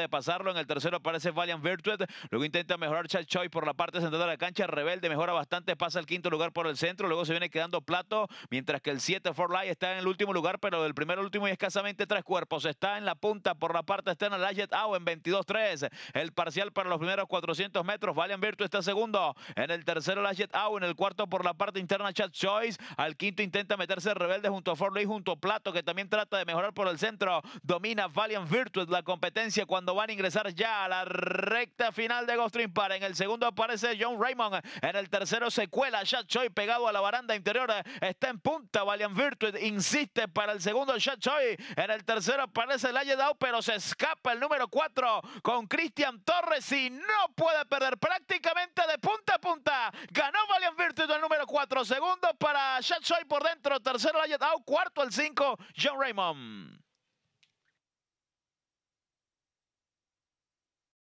de pasarlo. En el tercero aparece Valiant Virtue. Luego intenta mejorar Chad Choice por la parte central de la cancha. Rebelde mejora bastante. Pasa al quinto lugar por el centro. Luego se viene quedando Plato. Mientras que el 7 Forlay está en el último lugar. Pero del primero último y escasamente tres cuerpos. Está en la punta por la parte externa. Lajet Au en 22-3. El parcial para los primeros 400 metros. Valiant Virtue está segundo. En el tercero Lajet Au. En el cuarto por la parte interna Chad Choice, Al quinto intenta meterse Rebelde junto a For Junto a Plato que también trata de mejorar por el centro. Domina Valiant Virtue la competencia cuando van a ingresar ya a la recta final de Ghost para En el segundo aparece John Raymond. En el tercero se cuela Shad Choi pegado a la baranda interior. Está en punta Valiant Virtue. Insiste para el segundo Shad Choi. En el tercero aparece el Dow, pero se escapa el número 4 con Christian Torres y no puede perder prácticamente de punta a punta. Ganó Valiant Virtue el número 4. Segundo para Shad Choi por dentro. Tercero ha Dow. Cuarto el 5 John Raymond.